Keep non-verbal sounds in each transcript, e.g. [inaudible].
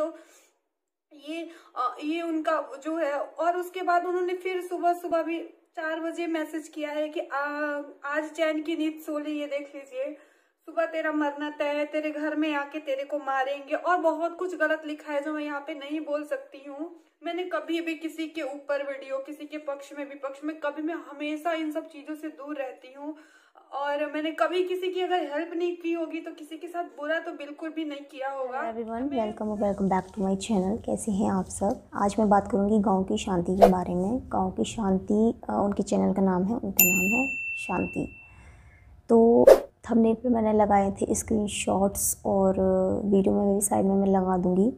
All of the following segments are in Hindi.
तो ये ये उनका जो है और उसके बाद उन्होंने फिर सुबह सुबह भी चार बजे मैसेज किया है कि आ, आज चैन की नींद सो ये देख लीजिए सुबह तेरा मरना तय है तेरे घर में आके तेरे को मारेंगे और बहुत कुछ गलत लिखा है जो मैं यहाँ पे नहीं बोल सकती हूँ मैंने कभी भी किसी के ऊपर वीडियो किसी के पक्ष में विपक्ष में कभी मैं हमेशा इन सब चीजों से दूर रहती हूँ और मैंने कभी किसी की अगर हेल्प नहीं की होगी तो किसी के साथ बुरा तो बिल्कुल भी नहीं किया होगा everyone welcome welcome back to my channel कैसे हैं आप सब आज मैं बात करूंगी गांव की शांति के बारे में गांव की शांति उनके चैनल का नाम है उनका नाम है शांति तो थंबनेल पे मैंने लगाए थे स्क्रीनशॉट्स और वीडियो में मेरी साइड में मैं लगा दूँगी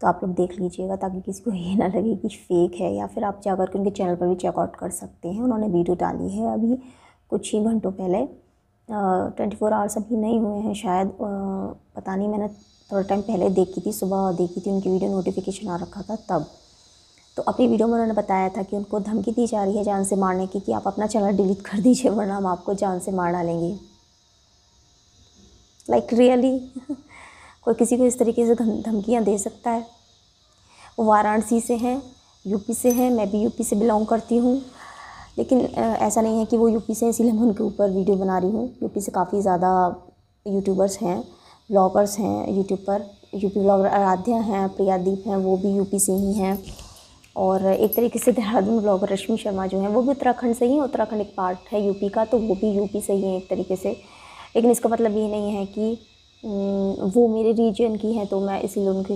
तो आप लोग देख लीजिएगा ताकि किसी को ये ना लगे कि फेक है या फिर आप जाकर के उनके चैनल पर भी चेकआउट कर सकते हैं उन्होंने वीडियो डाली है अभी कुछ ही घंटों पहले ट्वेंटी फोर आवर्स अभी नहीं हुए हैं शायद आ, पता नहीं मैंने थोड़ा टाइम पहले देखी थी सुबह देखी थी उनकी वीडियो नोटिफिकेशन आ रखा था तब तो अपनी वीडियो में उन्होंने बताया था कि उनको धमकी दी जा रही है जान से मारने की कि आप अपना चैनल डिलीट कर दीजिए वरना हम आपको जान से मार डालेंगे लाइक like, रियली really? [laughs] कोई किसी को इस तरीके से धमकियाँ दे सकता है वो वाराणसी से हैं यूपी से हैं मैं भी यूपी से बिलोंग करती हूँ लेकिन ऐसा नहीं है कि वो यूपी से इसीलिए मैं उनके ऊपर वीडियो बना रही हूँ यूपी से काफ़ी ज़्यादा यूट्यूबर्स हैं ब्लॉगर्स हैं यूट्यूब पर यूपी ब्लॉगर आराध्या हैं प्रियादीप हैं वो भी यूपी से ही हैं और एक तरीके से देहरादून ब्लॉगर रश्मि शर्मा जो हैं वो भी उत्तराखंड से ही हैं उत्तराखंड एक पार्ट है यूपी का तो वो भी यूपी से ही हैं एक तरीके से लेकिन इसका मतलब ये नहीं है कि वो मेरे रीजन की हैं तो मैं इसीलिए उनके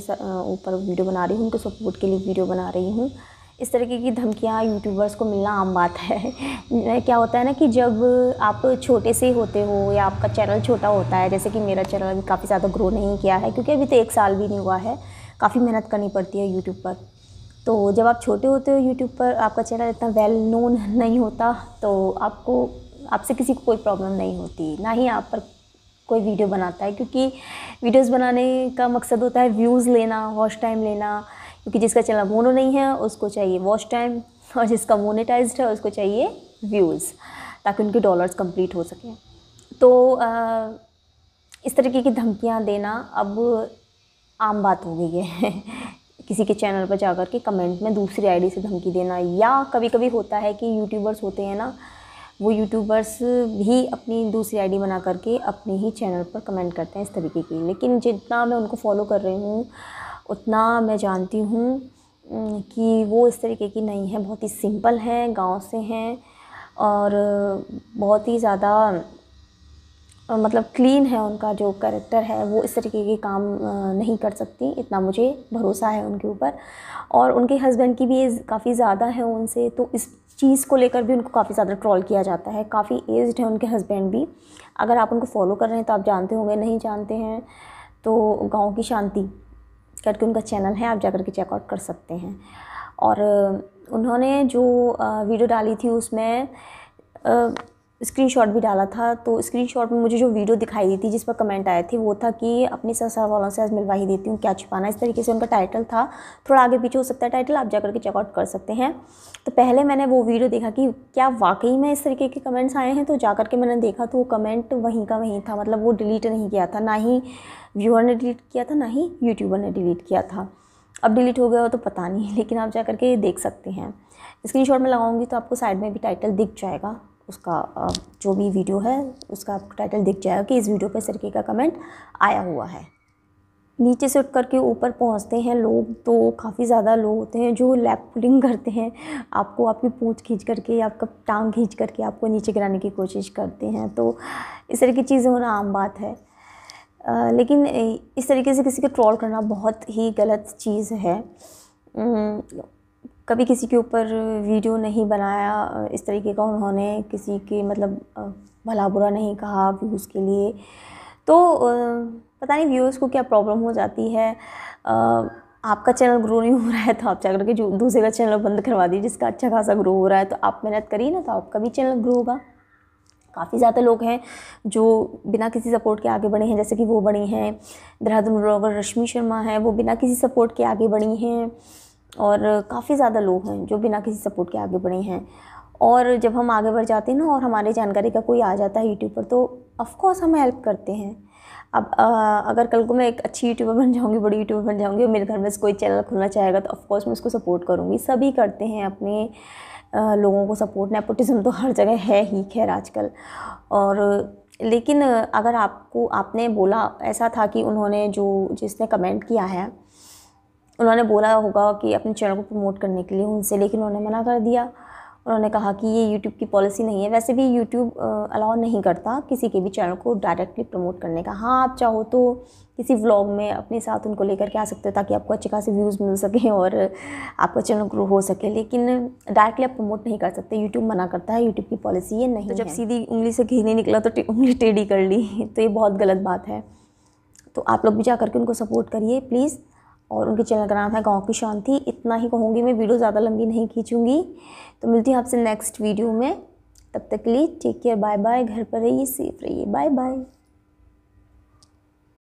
ऊपर वीडियो बना रही हूँ उनके सपोर्ट के लिए वीडियो बना रही हूँ इस तरीके की धमकियाँ यूट्यूबर्स को मिलना आम बात है क्या होता है ना कि जब आप छोटे से होते हो या आपका चैनल छोटा होता है जैसे कि मेरा चैनल अभी काफ़ी ज़्यादा ग्रो नहीं किया है क्योंकि अभी तो एक साल भी नहीं हुआ है काफ़ी मेहनत करनी पड़ती है यूट्यूब पर तो जब आप छोटे होते हो यूट्यूब पर आपका चैनल इतना वेल नोन नहीं होता तो आपको आपसे किसी को कोई प्रॉब्लम नहीं होती ना ही आप पर कोई वीडियो बनाता है क्योंकि वीडियोस बनाने का मकसद होता है व्यूज़ लेना वॉच टाइम लेना क्योंकि जिसका चैनल मोनो नहीं है उसको चाहिए वॉच टाइम और जिसका मोनेटाइज है उसको चाहिए व्यूज़ ताकि उनके डॉलर्स कंप्लीट हो सकें तो इस तरीके की धमकियाँ देना अब आम बात हो गई है [laughs] किसी के चैनल पर जाकर के कमेंट में दूसरी आईडी से धमकी देना या कभी कभी होता है कि यूट्यूबर्स होते हैं ना वो यूट्यूबर्स भी अपनी दूसरी आईडी बना करके अपने ही चैनल पर कमेंट करते हैं इस तरीके की लेकिन जितना मैं उनको फॉलो कर रही हूँ उतना मैं जानती हूँ कि वो इस तरीके की नहीं है बहुत ही सिंपल हैं गाँव से हैं और बहुत ही ज़्यादा मतलब क्लीन है उनका जो करेक्टर है वो इस तरीके के काम नहीं कर सकती इतना मुझे भरोसा है उनके ऊपर और उनके हस्बैंड की भी एज काफ़ी ज़्यादा है उनसे तो इस चीज़ को लेकर भी उनको काफ़ी ज़्यादा ट्रॉल किया जाता है काफ़ी एज्ड है उनके हस्बैंड भी अगर आप उनको फॉलो कर रहे हैं तो आप जानते होंगे नहीं जानते हैं तो गाँव की शांति करके उनका चैनल है आप जाकर के चेकआउट कर सकते हैं और उन्होंने जो वीडियो डाली थी उसमें स्क्रीनशॉट भी डाला था तो स्क्रीनशॉट में मुझे जो वीडियो दिखाई दी थी जिस पर कमेंट आए थे वो था कि अपने ससुर वालों से आज मिलवा ही देती हूँ क्या छुपाना इस तरीके से उनका टाइटल था थोड़ा आगे पीछे हो सकता है टाइटल आप जाकर के चेकआउट कर सकते हैं तो पहले मैंने वो वीडियो देखा कि क्या वाकई में इस तरीके के कमेंट्स आए हैं तो जा के मैंने देखा तो वो कमेंट वहीं का वहीं था मतलब वो डिलीट नहीं किया था ना ही व्यूअर ने डिलीट किया था ना ही यूट्यूबर ने डिलीट किया था अब डिलीट हो गया हो तो पता नहीं [laughs] लेकिन आप जा करके देख सकते हैं स्क्रीनशॉट में लगाऊंगी तो आपको साइड में भी टाइटल दिख जाएगा उसका जो भी वीडियो है उसका आपको टाइटल दिख जाएगा कि इस वीडियो पर सरके का कमेंट आया हुआ है नीचे से उठ करके ऊपर पहुंचते हैं लोग तो काफ़ी ज़्यादा लोग होते हैं जो लैप पुलिंग करते हैं आपको आपकी पूँछ खींच करके आपका टांग खींच करके आपको नीचे गिराने की कोशिश करते हैं तो इस तरह की चीज़ें होना आम बात है आ, लेकिन इस तरीके से किसी को ट्रॉल करना बहुत ही गलत चीज़ है कभी किसी के ऊपर वीडियो नहीं बनाया इस तरीके का उन्होंने किसी के मतलब भला बुरा नहीं कहा व्यूज़ के लिए तो पता नहीं व्यूअर्स को क्या प्रॉब्लम हो जाती है आपका चैनल ग्रो नहीं हो रहा है तो आप क्या करके जो दूसरे का चैनल बंद करवा दीजिए जिसका अच्छा खासा ग्रो हो रहा है तो आप मेहनत करिए ना तो आपका भी चैनल ग्रो होगा काफ़ी ज़्यादा लोग हैं जो बिना किसी सपोर्ट के आगे बढ़े हैं जैसे कि वो बढ़ी हैं देहरादून ब्लॉगर रश्मि शर्मा हैं वो बिना किसी सपोर्ट के आगे बढ़ी हैं और काफ़ी ज़्यादा लोग हैं जो बिना किसी सपोर्ट के आगे बढ़े हैं और जब हम आगे बढ़ जाते हैं ना और हमारे जानकारी का कोई आ जाता है यूट्यूब पर तो ऑफकोर्स हम हेल्प करते हैं अब आ, अगर कल को मैं एक अच्छी यूट्यूबर बन जाऊँगी बड़ी यूट्यूबर बन जाऊँगी और मेरे घर में कोई चैनल खुलना चाहेगा तो ऑफकोर्स मैं उसको सपोर्ट करूँगी सभी करते हैं अपने आ, लोगों को सपोर्ट नेपोटिज़म तो हर जगह है ही खैर आजकल और लेकिन अगर आपको आपने बोला ऐसा था कि उन्होंने जो जिसने कमेंट किया है उन्होंने बोला होगा कि अपने चैनल को प्रमोट करने के लिए उनसे लेकिन उन्होंने मना कर दिया उन्होंने कहा कि ये यूट्यूब की पॉलिसी नहीं है वैसे भी यूट्यूब अलाउ नहीं करता किसी के भी चैनल को डायरेक्टली प्रमोट करने का हाँ आप चाहो तो किसी व्लॉग में अपने साथ उनको लेकर के आ सकते हो ताकि आपको अच्छे खासे व्यूज़ मिल सकें और आपका चैनल ग्रो हो सके लेकिन डायरेक्टली आप प्रमोट नहीं कर सकते यूट्यूब मना करता है यूट्यूब की पॉलिसी ये नहीं तो जब सीधी उंगली से घी नहीं निकला तो उंगली टेढ़ी कर ली [laughs] तो ये बहुत गलत बात है तो आप लोग भी जा करके उनको सपोर्ट करिए प्लीज़ और उनके चैनल का नाम है गाँव की शांति इतना ही कहूँगी मैं वीडियो ज़्यादा लंबी नहीं खींचूँगी तो मिलती हूँ आपसे नेक्स्ट वीडियो में तब तक के लिए टेक केयर बाय बाय घर पर रहिए सेफ रहिए बाय बाय